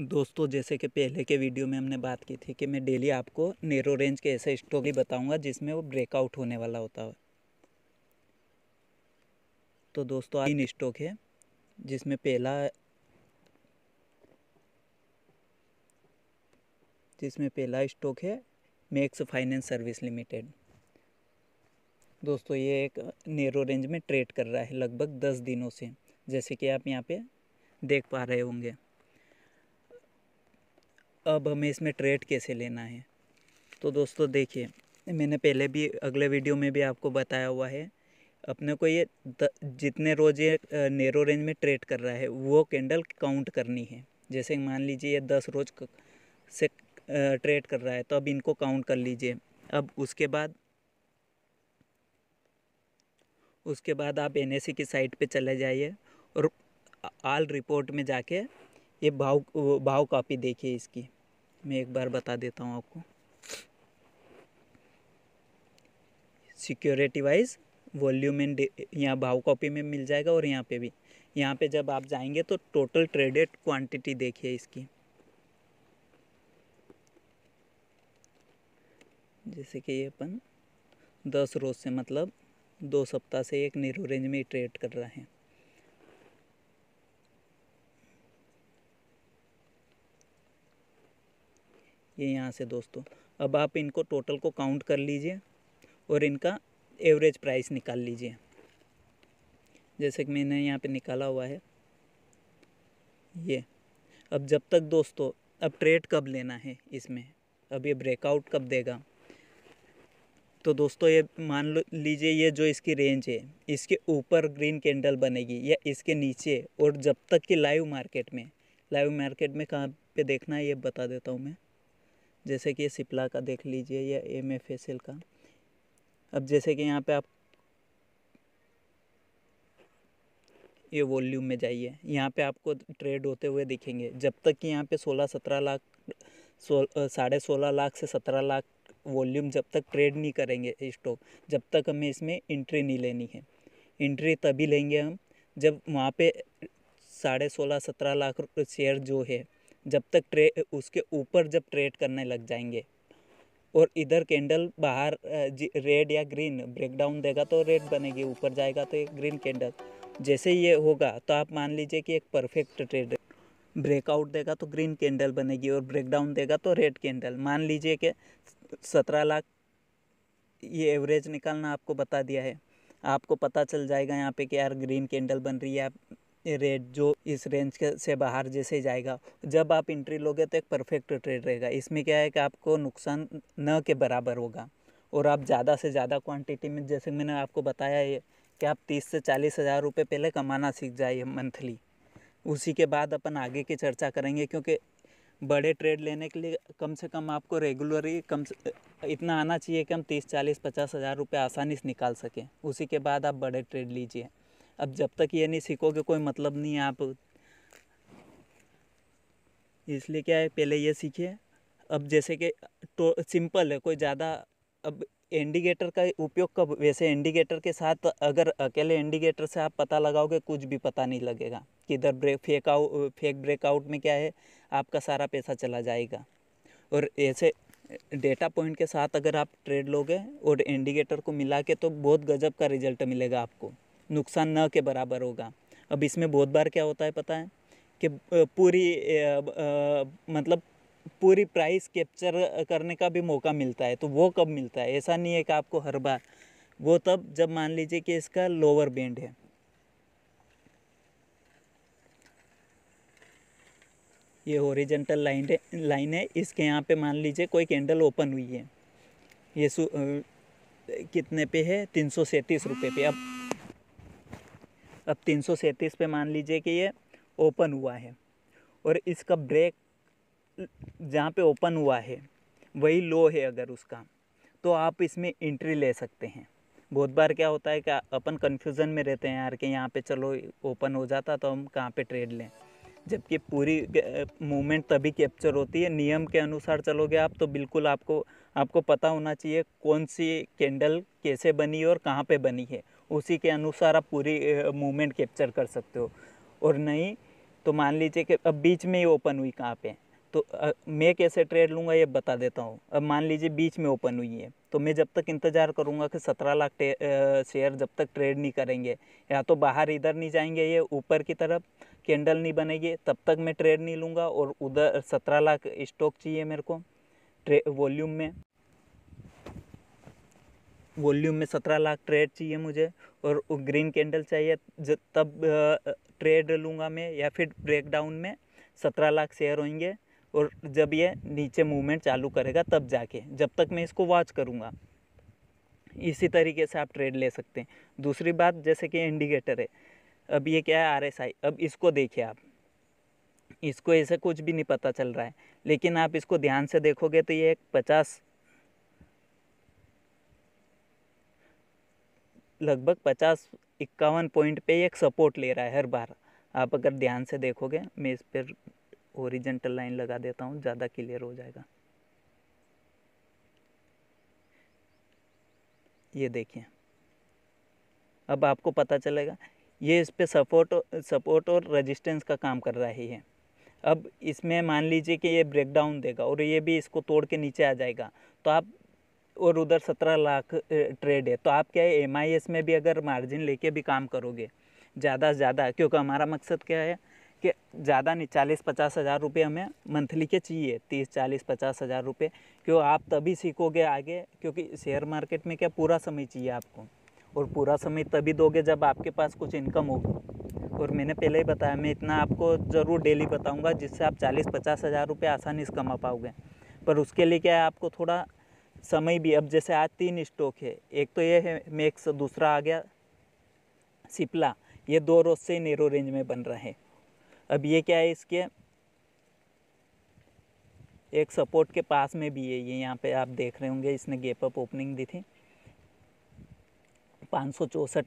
दोस्तों जैसे कि पहले के वीडियो में हमने बात की थी कि मैं डेली आपको नेरो रेंज के ऐसे स्टॉक ही बताऊंगा जिसमें वो ब्रेकआउट होने वाला होता है तो दोस्तों तीन स्टॉक है जिसमें पहला जिसमें पहला स्टॉक है मैक्स फाइनेंस सर्विस लिमिटेड दोस्तों ये एक नेरो रेंज में ट्रेड कर रहा है लगभग दस दिनों से जैसे कि आप यहाँ पे देख पा रहे होंगे अब हमें इसमें ट्रेड कैसे लेना है तो दोस्तों देखिए मैंने पहले भी अगले वीडियो में भी आपको बताया हुआ है अपने को ये द, जितने रोज़ ये नेरो रेंज में ट्रेड कर रहा है वो कैंडल काउंट करनी है जैसे मान लीजिए ये दस रोज से ट्रेड कर रहा है तो अब इनको काउंट कर लीजिए अब उसके बाद उसके बाद आप एन की साइट पे चले जाइए और आल रिपोर्ट में जाके ये भाव भाव कापी देखिए इसकी मैं एक बार बता देता हूँ आपको सिक्योरिटी वाइज वॉल्यूम एंड यहाँ भाव कॉपी में मिल जाएगा और यहाँ पे भी यहाँ पे जब आप जाएंगे तो टोटल ट्रेडेड क्वांटिटी देखिए इसकी जैसे कि ये अपन दस रोज़ से मतलब दो सप्ताह से एक नीरो रेंज में ट्रेड कर रहे हैं ये यहाँ से दोस्तों अब आप इनको टोटल को काउंट कर लीजिए और इनका एवरेज प्राइस निकाल लीजिए जैसे कि मैंने यहाँ पे निकाला हुआ है ये अब जब तक दोस्तों अब ट्रेड कब लेना है इसमें अब ये ब्रेकआउट कब देगा तो दोस्तों ये मान लो लीजिए ये जो इसकी रेंज है इसके ऊपर ग्रीन कैंडल बनेगी या इसके नीचे और जब तक कि लाइव मार्केट में लाइव मार्केट में कहाँ पे देखना है ये बता देता हूँ मैं जैसे कि सिप्ला का देख लीजिए या एम एफ एस एल का अब जैसे कि यहाँ पे आप ये वॉल्यूम में जाइए यहाँ पे आपको ट्रेड होते हुए दिखेंगे जब तक कि यहाँ पे सोलह सत्रह लाख साढ़े सोलह लाख से सत्रह लाख वॉल्यूम जब तक ट्रेड नहीं करेंगे स्टॉक जब तक हमें इसमें इंट्री नहीं लेनी है इंट्री तभी लेंगे हम जब वहाँ पे साढ़े सोलह सत्रह लाख शेयर जो है जब तक ट्रे उसके ऊपर जब ट्रेड करने लग जाएंगे और इधर कैंडल बाहर रेड या ग्रीन ब्रेकडाउन देगा तो रेड बनेगी ऊपर जाएगा तो एक ग्रीन कैंडल जैसे ये होगा तो आप मान लीजिए कि एक परफेक्ट ट्रेड ब्रेकआउट देगा तो ग्रीन कैंडल बनेगी और ब्रेकडाउन देगा तो रेड कैंडल मान लीजिए कि सत्रह लाख ये एवरेज निकालना आपको बता दिया है आपको पता चल जाएगा यहाँ पे कि यार ग्रीन कैंडल बन रही है रेट जो इस रेंज के से बाहर जैसे जाएगा जब आप इंट्री लोगे तो एक परफेक्ट ट्रेड रहेगा इसमें क्या है कि आपको नुकसान न के बराबर होगा और आप ज़्यादा से ज़्यादा क्वांटिटी में जैसे मैंने आपको बताया है कि आप तीस से चालीस हज़ार रुपये पहले कमाना सीख जाइए मंथली उसी के बाद अपन आगे की चर्चा करेंगे क्योंकि बड़े ट्रेड लेने के लिए कम से कम आपको रेगुलरली कम से इतना आना चाहिए कि हम तीस चालीस पचास हज़ार रुपये आसानी से निकाल सकें उसी के बाद आप बड़े ट्रेड लीजिए अब जब तक ये नहीं सीखोगे कोई मतलब नहीं है आप इसलिए क्या है पहले ये सीखिए अब जैसे कि तो सिंपल है कोई ज़्यादा अब इंडिकेटर का उपयोग कब वैसे इंडिकेटर के साथ अगर अकेले इंडिकेटर से आप पता लगाओगे कुछ भी पता नहीं लगेगा कि इधर break fake out fake breakout में क्या है आपका सारा पैसा चला जाएगा और ऐसे डेटा पॉइंट के साथ अगर आप ट्रेड लोगे और इंडिकेटर को मिला के तो बहुत गजब का रिजल्ट मिलेगा आपको नुकसान न के बराबर होगा अब इसमें बहुत बार क्या होता है पता है कि पूरी मतलब पूरी प्राइस कैप्चर करने का भी मौका मिलता है तो वो कब मिलता है ऐसा नहीं है कि आपको हर बार वो तब जब मान लीजिए कि इसका लोअर बैंड है ये ओरिजेंटल लाइन है लाइन है इसके यहाँ पे मान लीजिए कोई कैंडल ओपन हुई है ये सु, आ, कितने पे है तीन सौ सैंतीस रुपये पे अब अब तीन सौ सैंतीस पे मान लीजिए कि ये ओपन हुआ है और इसका ब्रेक जहाँ पे ओपन हुआ है वही लो है अगर उसका तो आप इसमें इंट्री ले सकते हैं बहुत बार क्या होता है कि अपन कन्फ्यूज़न में रहते हैं यार कि यहाँ पे चलो ओपन हो जाता तो हम कहाँ पे ट्रेड लें जबकि पूरी मूवमेंट तभी कैप्चर होती है नियम के अनुसार चलोगे आप तो बिल्कुल आपको आपको पता होना चाहिए कौन सी कैंडल कैसे बनी है और कहाँ पे बनी है उसी के अनुसार आप पूरी मूवमेंट कैप्चर कर सकते हो और नहीं तो मान लीजिए कि अब बीच में ही ओपन हुई कहाँ पे तो मैं कैसे ट्रेड लूँगा ये बता देता हूँ अब मान लीजिए बीच में ओपन हुई है तो मैं जब तक इंतज़ार करूँगा कि सत्रह लाख शेयर जब तक ट्रेड नहीं करेंगे या तो बाहर इधर नहीं जाएंगे ये ऊपर की तरफ कैंडल नहीं बनेगी तब तक मैं ट्रेड नहीं लूँगा और उधर सत्रह लाख स्टॉक चाहिए मेरे को ट्रे वॉल्यूम में वॉल्यूम में सत्रह लाख ट्रेड चाहिए मुझे और वो ग्रीन कैंडल चाहिए जब तब ट्रेड लूँगा मैं या फिर ब्रेकडाउन में सत्रह लाख शेयर होंगे और जब ये नीचे मूवमेंट चालू करेगा तब जाके जब तक मैं इसको वॉच करूँगा इसी तरीके से आप ट्रेड ले सकते हैं दूसरी बात जैसे कि इंडिकेटर है अब ये क्या है आरएसआई अब इसको देखिए आप इसको ऐसे कुछ भी नहीं पता चल रहा है लेकिन आप इसको ध्यान से देखोगे तो ये एक पचास लगभग पचास इक्यावन पॉइंट पे एक सपोर्ट ले रहा है हर बार आप अगर ध्यान से देखोगे मैं इस पर ओरिजेंटल लाइन लगा देता हूँ ज़्यादा क्लियर हो जाएगा ये देखिए अब आपको पता चलेगा ये इस पर सपोर्ट सपोर्ट और रेजिस्टेंस का काम कर ही है अब इसमें मान लीजिए कि ये ब्रेकडाउन देगा और ये भी इसको तोड़ के नीचे आ जाएगा तो आप और उधर सत्रह लाख ट्रेड है तो आप क्या है एम में भी अगर मार्जिन लेके भी काम करोगे ज़्यादा से ज़्यादा क्योंकि हमारा मकसद क्या है कि ज़्यादा नहीं चालीस पचास हज़ार रुपये हमें मंथली के चाहिए तीस चालीस पचास हज़ार रुपये क्यों आप तभी सीखोगे आगे क्योंकि शेयर मार्केट में क्या पूरा समय चाहिए आपको और पूरा समय तभी दोगे जब आपके पास कुछ इनकम होगी और मैंने पहले ही बताया मैं इतना आपको ज़रूर डेली बताऊंगा जिससे आप चालीस पचास हज़ार रुपये आसानी से कमा पाओगे पर उसके लिए क्या है आपको थोड़ा समय भी अब जैसे आज तीन स्टॉक है एक तो ये है मैक्स दूसरा आ गया सिपला ये दो रोज से नेरो रेंज में बन रहे अब ये क्या है इसके एक सपोर्ट के पास में भी है ये यहाँ पे आप देख रहे होंगे इसने गेप अप ओपनिंग दी थी पाँच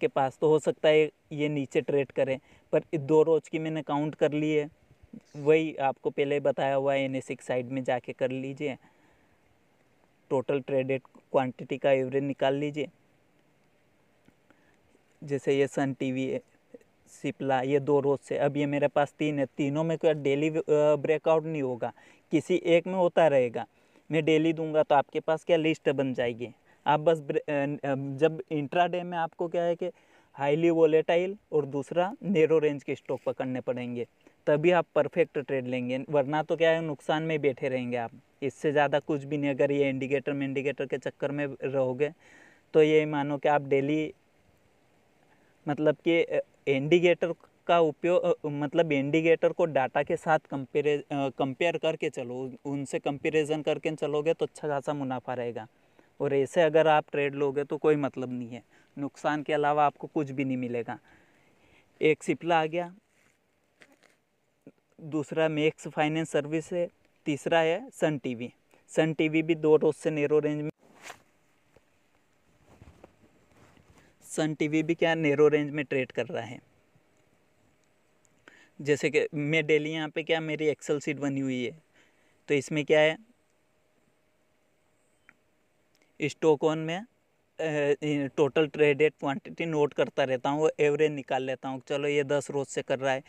के पास तो हो सकता है ये नीचे ट्रेड करें पर दो रोज की मैंने काउंट कर ली है वही आपको पहले बताया हुआ है एन साइड में जाके कर लीजिए टोटल ट्रेडेड क्वांटिटी का एवरेज निकाल लीजिए जैसे ये सन टीवी सिपला ये दो रोज से अब ये मेरे पास तीन है तीनों में कोई डेली ब्रेकआउट नहीं होगा किसी एक में होता रहेगा मैं डेली दूंगा तो आपके पास क्या लिस्ट बन जाएगी आप बस जब इंट्राडे में आपको क्या है कि हाईली वोलेटाइल और दूसरा नेरो रेंज के स्टॉक पकड़ने पड़ेंगे तभी आप परफेक्ट ट्रेड लेंगे वरना तो क्या है नुकसान में बैठे रहेंगे आप इससे ज़्यादा कुछ भी नहीं अगर ये इंडिकेटर में इंडिकेटर के चक्कर में रहोगे तो ये मानो कि आप डेली मतलब कि इंडिकेटर का उपयोग मतलब इंडिकेटर को डाटा के साथ कंपेरे कंपेयर करके चलो उनसे कंपेरिजन करके चलोगे तो अच्छा खासा मुनाफा रहेगा और ऐसे अगर आप ट्रेड लोगे तो कोई मतलब नहीं है नुकसान के अलावा आपको कुछ भी नहीं मिलेगा एक सिपला आ गया दूसरा मेक्स फाइनेंस सर्विस है तीसरा है सन टीवी सन टीवी भी दो रोज से नेरो रेंज में सन टीवी भी क्या नेरो रेंज में ट्रेड कर रहा है जैसे कि मैं डेली यहाँ पे क्या मेरी एक्सेल सीट बनी हुई है तो इसमें क्या है ऑन में टोटल ट्रेडेड क्वांटिटी नोट करता रहता हूँ एवरेज निकाल लेता हूँ चलो ये दस रोज़ से कर रहा है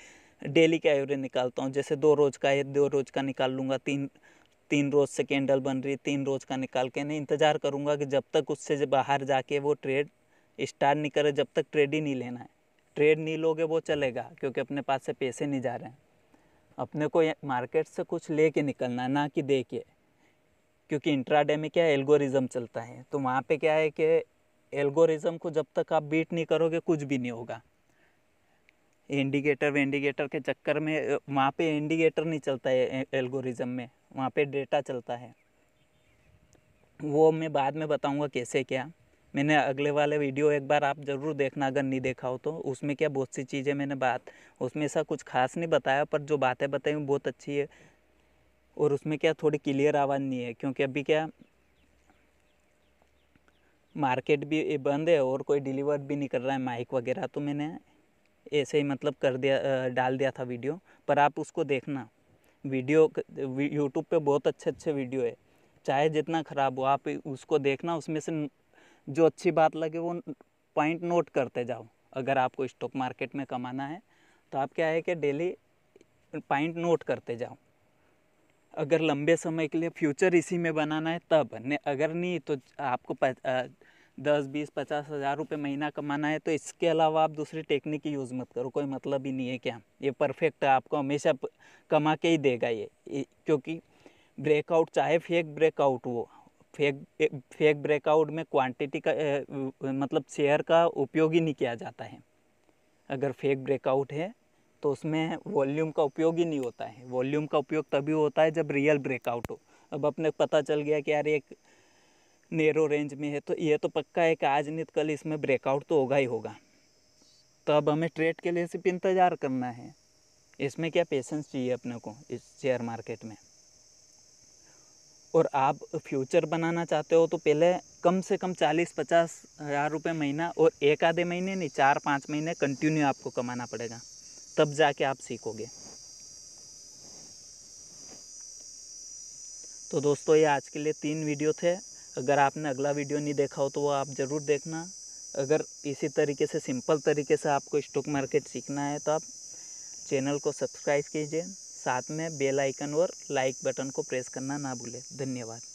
डेली का एवरेज निकालता हूँ जैसे दो रोज़ का है दो रोज़ का निकाल लूँगा तीन तीन रोज़ से कैंडल बन रही है तीन रोज़ का निकाल के नहीं इंतज़ार करूँगा कि जब तक उससे बाहर जाके वो ट्रेड स्टार्ट नहीं करे जब तक ट्रेड ही नहीं लेना है ट्रेड नहीं लोगे वो चलेगा क्योंकि अपने पास से पैसे नहीं जा रहे हैं अपने को मार्केट से कुछ ले के निकलना है ना कि दे के क्योंकि इंट्राडे में क्या एल्गोरिज्म चलता है तो वहाँ पे क्या है कि एल्गोरिज्म को जब तक आप बीट नहीं करोगे कुछ भी नहीं होगा इंडिकेटर वेंडिकेटर के चक्कर में वहाँ पे इंडिकेटर नहीं चलता है एल्गोरिज्म में वहाँ पे डेटा चलता है वो मैं बाद में बताऊँगा कैसे क्या मैंने अगले वाले वीडियो एक बार आप ज़रूर देखना अगर नहीं देखा हो तो उसमें क्या बहुत सी चीज़ें मैंने बात उसमें ऐसा कुछ खास नहीं बताया पर जो बातें बताई बहुत अच्छी है और उसमें क्या थोड़ी क्लियर आवाज़ नहीं है क्योंकि अभी क्या मार्केट भी बंद है और कोई डिलीवर भी नहीं कर रहा है माइक वगैरह तो मैंने ऐसे ही मतलब कर दिया डाल दिया था वीडियो पर आप उसको देखना वीडियो यूट्यूब पे बहुत अच्छे अच्छे वीडियो है चाहे जितना ख़राब हो आप उसको देखना उसमें से जो अच्छी बात लगे वो पॉइंट नोट करते जाओ अगर आपको स्टॉक मार्केट में कमाना है तो आप क्या है कि डेली पॉइंट नोट करते जाओ अगर लंबे समय के लिए फ्यूचर इसी में बनाना है तब अगर नहीं तो आपको दस बीस पचास हज़ार रुपये महीना कमाना है तो इसके अलावा आप दूसरी टेक्निक की यूज़ मत करो कोई मतलब ही नहीं है क्या हाँ, ये परफेक्ट है आपको हमेशा कमा के ही देगा ये क्योंकि ब्रेकआउट चाहे फेक ब्रेकआउट हो फेक फेक ब्रेकआउट में क्वांटिटी का मतलब शेयर का उपयोग ही नहीं किया जाता है अगर फेक ब्रेकआउट है तो उसमें वॉल्यूम का उपयोग ही नहीं होता है वॉल्यूम का उपयोग तभी होता है जब रियल ब्रेकआउट हो अब अपने पता चल गया कि यार एक नेरो रेंज में है तो ये तो पक्का है कि आज नहीं तो कल इसमें ब्रेकआउट तो होगा ही होगा तो अब हमें ट्रेड के लिए सिर्फ इंतज़ार करना है इसमें क्या पेशेंस चाहिए अपने को इस शेयर मार्केट में और आप फ्यूचर बनाना चाहते हो तो पहले कम से कम चालीस पचास हज़ार रुपये महीना और एक आधे महीने नहीं चार पाँच महीने कंटिन्यू आपको कमाना पड़ेगा तब जाके आप सीखोगे तो दोस्तों ये आज के लिए तीन वीडियो थे अगर आपने अगला वीडियो नहीं देखा हो तो वो आप ज़रूर देखना अगर इसी तरीके से सिंपल तरीके से आपको स्टॉक मार्केट सीखना है तो आप चैनल को सब्सक्राइब कीजिए साथ में बेल आइकन और लाइक बटन को प्रेस करना ना भूलें धन्यवाद